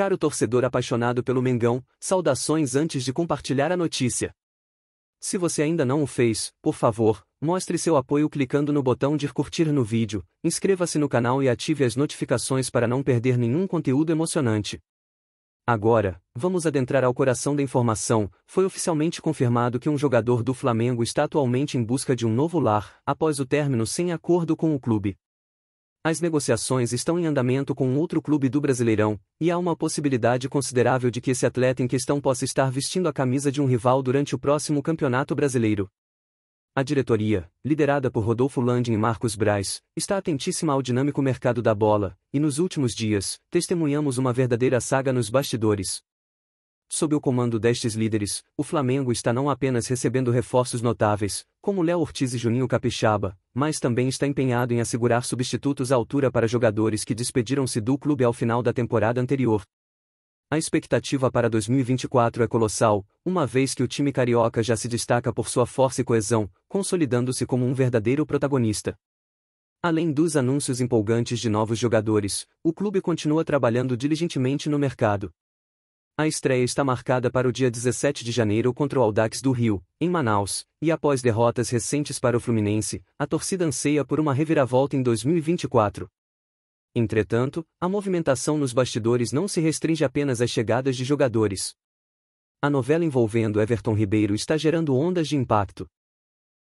Caro torcedor apaixonado pelo Mengão, saudações antes de compartilhar a notícia. Se você ainda não o fez, por favor, mostre seu apoio clicando no botão de curtir no vídeo, inscreva-se no canal e ative as notificações para não perder nenhum conteúdo emocionante. Agora, vamos adentrar ao coração da informação. Foi oficialmente confirmado que um jogador do Flamengo está atualmente em busca de um novo lar, após o término sem acordo com o clube. As negociações estão em andamento com outro clube do Brasileirão, e há uma possibilidade considerável de que esse atleta em questão possa estar vestindo a camisa de um rival durante o próximo Campeonato Brasileiro. A diretoria, liderada por Rodolfo Landim e Marcos Braz, está atentíssima ao dinâmico mercado da bola, e nos últimos dias, testemunhamos uma verdadeira saga nos bastidores, Sob o comando destes líderes, o Flamengo está não apenas recebendo reforços notáveis, como Léo Ortiz e Juninho Capixaba, mas também está empenhado em assegurar substitutos à altura para jogadores que despediram-se do clube ao final da temporada anterior. A expectativa para 2024 é colossal, uma vez que o time carioca já se destaca por sua força e coesão, consolidando-se como um verdadeiro protagonista. Além dos anúncios empolgantes de novos jogadores, o clube continua trabalhando diligentemente no mercado. A estreia está marcada para o dia 17 de janeiro contra o Aldax do Rio, em Manaus, e após derrotas recentes para o Fluminense, a torcida anseia por uma reviravolta em 2024. Entretanto, a movimentação nos bastidores não se restringe apenas às chegadas de jogadores. A novela envolvendo Everton Ribeiro está gerando ondas de impacto.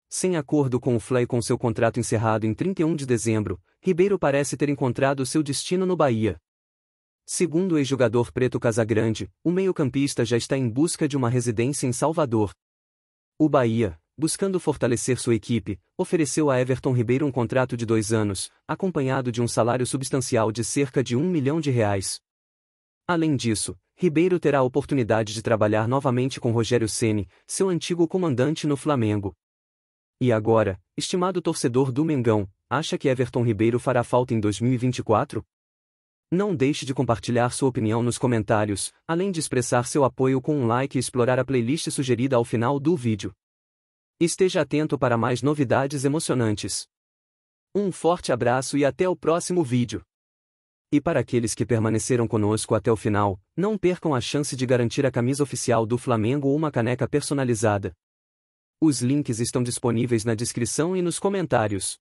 Sem acordo com o Fla com seu contrato encerrado em 31 de dezembro, Ribeiro parece ter encontrado seu destino no Bahia. Segundo o ex-jogador Preto Casagrande, o meio-campista já está em busca de uma residência em Salvador. O Bahia, buscando fortalecer sua equipe, ofereceu a Everton Ribeiro um contrato de dois anos, acompanhado de um salário substancial de cerca de um milhão de reais. Além disso, Ribeiro terá a oportunidade de trabalhar novamente com Rogério Ceni, seu antigo comandante no Flamengo. E agora, estimado torcedor do Mengão, acha que Everton Ribeiro fará falta em 2024? Não deixe de compartilhar sua opinião nos comentários, além de expressar seu apoio com um like e explorar a playlist sugerida ao final do vídeo. Esteja atento para mais novidades emocionantes. Um forte abraço e até o próximo vídeo. E para aqueles que permaneceram conosco até o final, não percam a chance de garantir a camisa oficial do Flamengo ou uma caneca personalizada. Os links estão disponíveis na descrição e nos comentários.